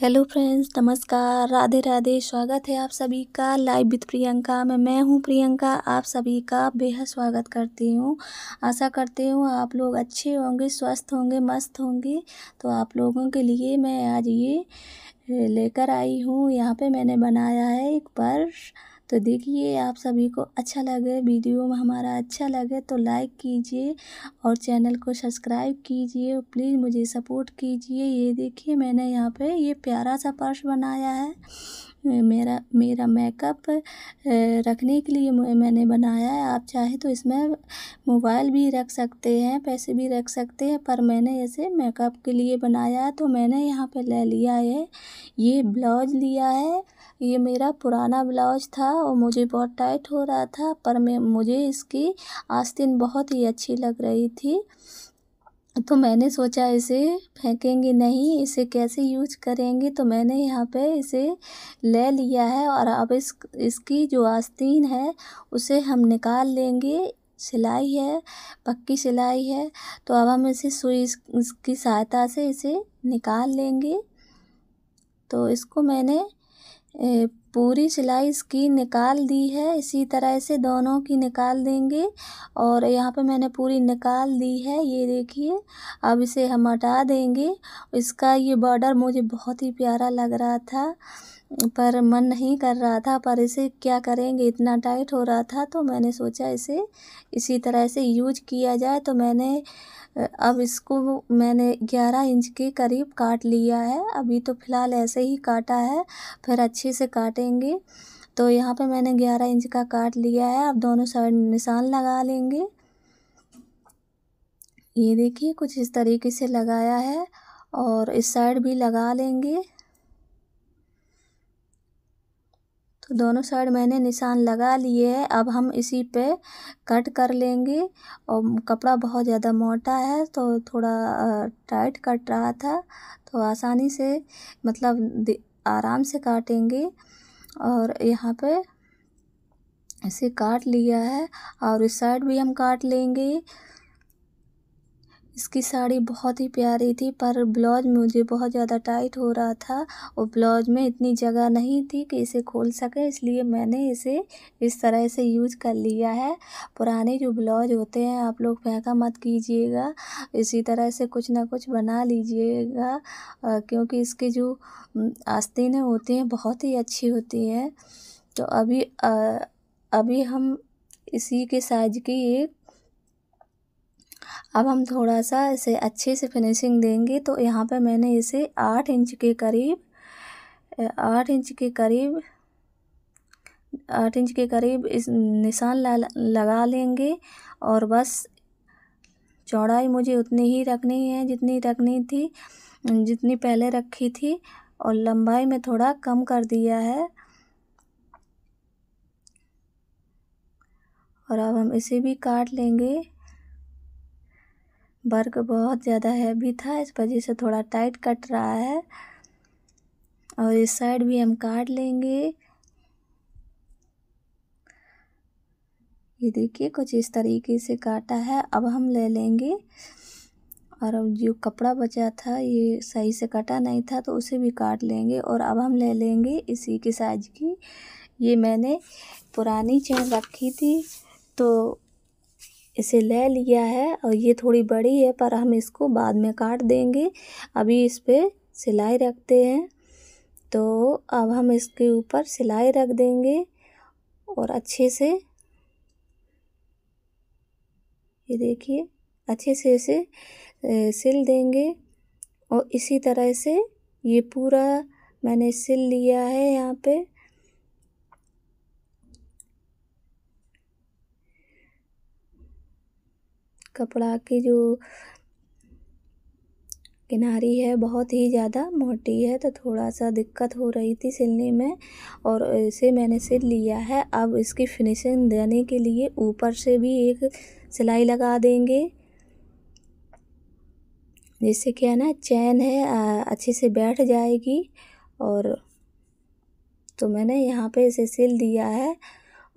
hello friends नमस्कार राधे राधे स्वागत है आप सभी का लाइव विद प्रियंका मैं मैं हूं प्रियंका आप सभी का बेहद स्वागत करती हूं आशा करती हूं आप लोग अच्छे होंगे स्वस्थ होंगे मस्त होंगे तो आप लोगों के लिए मैं आज ये लेकर आई हूं यहां पे मैंने बनाया है एक पर्स तो देखिए आप सभी को अच्छा लगे वीडियो में हमारा अच्छा लगे तो लाइक कीजिए और चैनल को सब्सक्राइब कीजिए प्लीज़ मुझे सपोर्ट कीजिए ये देखिए मैंने यहाँ पे ये प्यारा सा पर्स बनाया है मेरा मेरा मेकअप रखने के लिए मैंने बनाया है आप चाहे तो इसमें मोबाइल भी रख सकते हैं पैसे भी रख सकते हैं पर मैंने ऐसे मेकअप के लिए बनाया है तो मैंने यहाँ पे ले लिया है ये ब्लाउज लिया है ये मेरा पुराना ब्लाउज था वो मुझे बहुत टाइट हो रहा था पर मैं मुझे इसकी आस्तीन बहुत ही अच्छी लग रही थी तो मैंने सोचा इसे फेंकेंगे नहीं इसे कैसे यूज करेंगे तो मैंने यहाँ पे इसे ले लिया है और अब इस इसकी जो आस्तीन है उसे हम निकाल लेंगे सिलाई है पक्की सिलाई है तो अब हम इसे सुई इसकी सहायता से इसे निकाल लेंगे तो इसको मैंने पूरी सिलाई इसकी निकाल दी है इसी तरह से दोनों की निकाल देंगे और यहाँ पे मैंने पूरी निकाल दी है ये देखिए अब इसे हम हटा देंगे इसका ये बॉर्डर मुझे बहुत ही प्यारा लग रहा था पर मन नहीं कर रहा था पर इसे क्या करेंगे इतना टाइट हो रहा था तो मैंने सोचा इसे इसी तरह से यूज किया जाए तो मैंने अब इसको मैंने 11 इंच के करीब काट लिया है अभी तो फ़िलहाल ऐसे ही काटा है फिर अच्छे से काटेंगे तो यहाँ पे मैंने 11 इंच का काट लिया है अब दोनों साइड निशान लगा लेंगे ये देखिए कुछ इस तरीके से लगाया है और इस साइड भी लगा लेंगे तो दोनों साइड मैंने निशान लगा लिए है अब हम इसी पे कट कर लेंगे और कपड़ा बहुत ज़्यादा मोटा है तो थोड़ा टाइट कट रहा था तो आसानी से मतलब आराम से काटेंगे और यहाँ पे इसे काट लिया है और इस साइड भी हम काट लेंगे इसकी साड़ी बहुत ही प्यारी थी पर ब्लाउज मुझे बहुत ज़्यादा टाइट हो रहा था और ब्लाउज में इतनी जगह नहीं थी कि इसे खोल सके इसलिए मैंने इसे इस तरह से यूज़ कर लिया है पुराने जो ब्लाउज होते हैं आप लोग फेंका मत कीजिएगा इसी तरह से कुछ ना कुछ बना लीजिएगा क्योंकि इसके जो आस्तीन होती हैं बहुत ही अच्छी होती हैं तो अभी अभी हम इसी के साइज की एक अब हम थोड़ा सा इसे अच्छे से फिनिशिंग देंगे तो यहाँ पे मैंने इसे आठ इंच के करीब आठ इंच के करीब आठ इंच के करीब इस निशान लगा लेंगे और बस चौड़ाई मुझे उतनी ही रखनी है जितनी रखनी थी जितनी पहले रखी थी और लंबाई में थोड़ा कम कर दिया है और अब हम इसे भी काट लेंगे वर्क बहुत ज़्यादा हैवी था इस वजह से थोड़ा टाइट कट रहा है और इस साइड भी हम काट लेंगे ये देखिए कुछ इस तरीके से काटा है अब हम ले लेंगे और अब जो कपड़ा बचा था ये सही से कटा नहीं था तो उसे भी काट लेंगे और अब हम ले लेंगे इसी के साइज की ये मैंने पुरानी चेन रखी थी तो इसे ले लिया है और ये थोड़ी बड़ी है पर हम इसको बाद में काट देंगे अभी इस पर सिलाई रखते हैं तो अब हम इसके ऊपर सिलाई रख देंगे और अच्छे से ये देखिए अच्छे से इसे सिल देंगे और इसी तरह से ये पूरा मैंने सिल लिया है यहाँ पे कपड़ा की जो किनारी है बहुत ही ज़्यादा मोटी है तो थोड़ा सा दिक्कत हो रही थी सिलने में और इसे मैंने सिल लिया है अब इसकी फिनिशिंग देने के लिए ऊपर से भी एक सिलाई लगा देंगे जिससे क्या ना चैन है अच्छे से बैठ जाएगी और तो मैंने यहाँ पे इसे सिल दिया है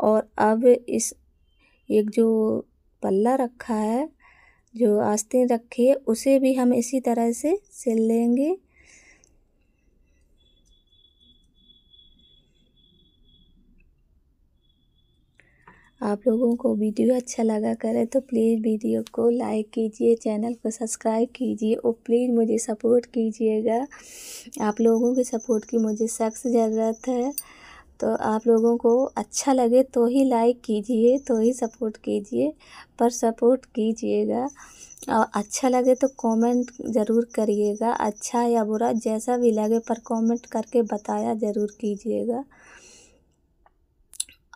और अब इस एक जो पल्ला रखा है जो आस्तीन रखी है उसे भी हम इसी तरह से सिल लेंगे आप लोगों को वीडियो अच्छा लगा करे तो प्लीज़ वीडियो को लाइक कीजिए चैनल को सब्सक्राइब कीजिए और प्लीज़ मुझे सपोर्ट कीजिएगा आप लोगों के सपोर्ट की मुझे सख्त ज़रूरत है तो आप लोगों को अच्छा लगे तो ही लाइक कीजिए तो ही सपोर्ट कीजिए पर सपोर्ट कीजिएगा और अच्छा लगे तो कमेंट ज़रूर करिएगा अच्छा या बुरा जैसा भी लगे पर कमेंट करके बताया ज़रूर कीजिएगा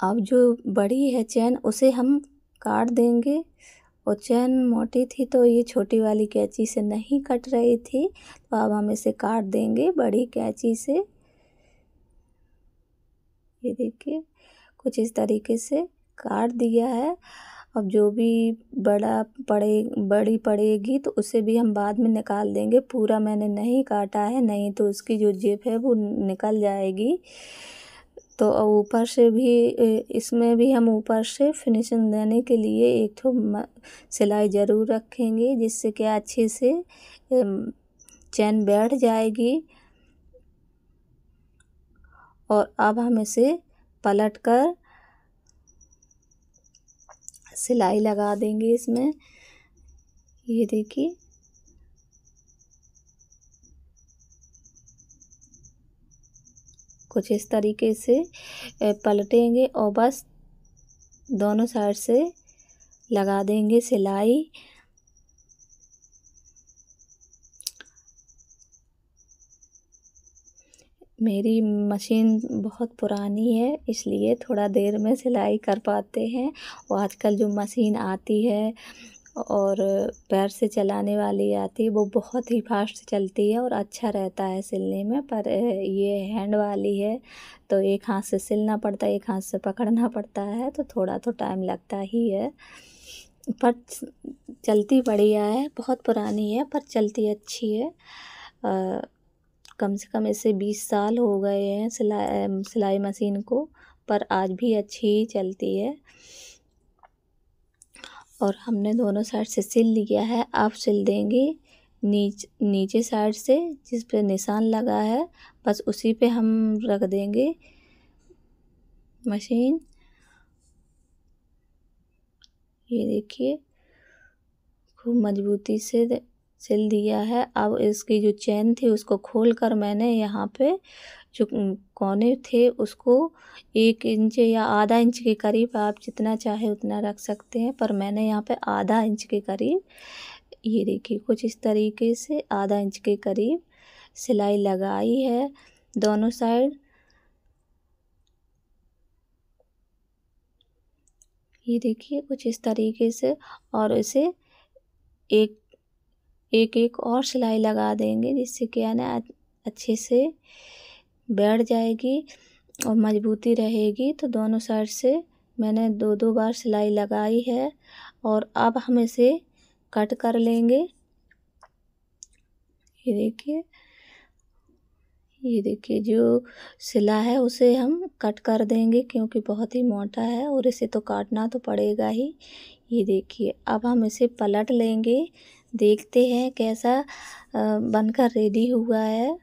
अब जो बड़ी है चैन उसे हम काट देंगे और चैन मोटी थी तो ये छोटी वाली कैंची से नहीं कट रही थी तो अब हम इसे काट देंगे बड़ी कैंची से ये देखिए कुछ इस तरीके से काट दिया है अब जो भी बड़ा पड़े बड़ी पड़ेगी तो उसे भी हम बाद में निकाल देंगे पूरा मैंने नहीं काटा है नहीं तो उसकी जो जेब है वो निकल जाएगी तो ऊपर से भी इसमें भी हम ऊपर से फिनिशिंग देने के लिए एक तो सिलाई ज़रूर रखेंगे जिससे क्या अच्छे से चैन बैठ जाएगी और अब हम इसे पलट कर सिलाई लगा देंगे इसमें ये देखिए कुछ इस तरीके से पलटेंगे और बस दोनों साइड से लगा देंगे सिलाई मेरी मशीन बहुत पुरानी है इसलिए थोड़ा देर में सिलाई कर पाते हैं और आजकल जो मशीन आती है और पैर से चलाने वाली आती है वो बहुत ही फास्ट चलती है और अच्छा रहता है सिलने में पर ये हैंड वाली है तो एक हाथ से सिलना पड़ता है एक हाथ से पकड़ना पड़ता है तो थोड़ा तो टाइम लगता ही है पर चलती बढ़िया है बहुत पुरानी है पर चलती अच्छी है कम से कम ऐसे बीस साल हो गए हैं सिलाई सिलाई मशीन को पर आज भी अच्छी ही चलती है और हमने दोनों साइड से सिल लिया है आप सिल देंगे नीच नीचे साइड से जिस पे निशान लगा है बस उसी पे हम रख देंगे मशीन ये देखिए खूब मजबूती से सिल दिया है अब इसकी जो चैन थी उसको खोल कर मैंने यहाँ पे जो कोने थे उसको एक इंच या आधा इंच के करीब आप जितना चाहे उतना रख सकते हैं पर मैंने यहाँ पे आधा इंच के करीब ये देखिए कुछ इस तरीके से आधा इंच के करीब सिलाई लगाई है दोनों साइड ये देखिए कुछ इस तरीके से और इसे एक एक एक और सिलाई लगा देंगे जिससे क्या ना अच्छे से बैठ जाएगी और मजबूती रहेगी तो दोनों साइड से मैंने दो दो बार सिलाई लगाई है और अब हम इसे कट कर लेंगे ये देखिए ये देखिए जो सिला है उसे हम कट कर देंगे क्योंकि बहुत ही मोटा है और इसे तो काटना तो पड़ेगा ही ये देखिए अब हम इसे पलट लेंगे देखते हैं कैसा बनकर रेडी हुआ है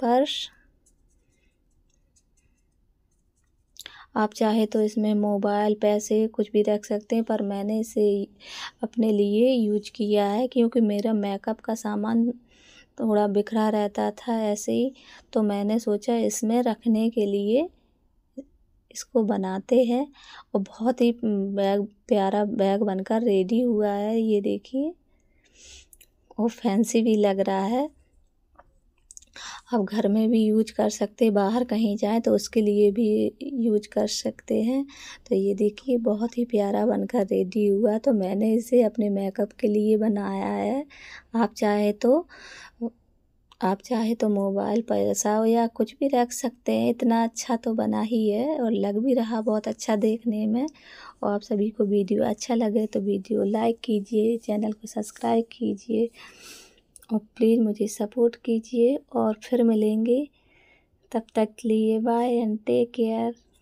पर्स आप चाहे तो इसमें मोबाइल पैसे कुछ भी रख सकते हैं पर मैंने इसे अपने लिए यूज किया है क्योंकि मेरा मेकअप का सामान थोड़ा बिखरा रहता था ऐसे ही तो मैंने सोचा इसमें रखने के लिए इसको बनाते हैं और बहुत ही बैग प्यारा बैग बनकर रेडी हुआ है ये देखिए और फैंसी भी लग रहा है आप घर में भी यूज कर सकते बाहर कहीं जाए तो उसके लिए भी यूज कर सकते हैं तो ये देखिए बहुत ही प्यारा बनकर रेडी हुआ तो मैंने इसे अपने मेकअप के लिए बनाया है आप चाहे तो आप चाहे तो मोबाइल पैसा हो या कुछ भी रख सकते हैं इतना अच्छा तो बना ही है और लग भी रहा बहुत अच्छा देखने में और आप सभी को वीडियो अच्छा लगे तो वीडियो लाइक कीजिए चैनल को सब्सक्राइब कीजिए और प्लीज़ मुझे सपोर्ट कीजिए और फिर मिलेंगे तब तक लिए बाय एंड टेक केयर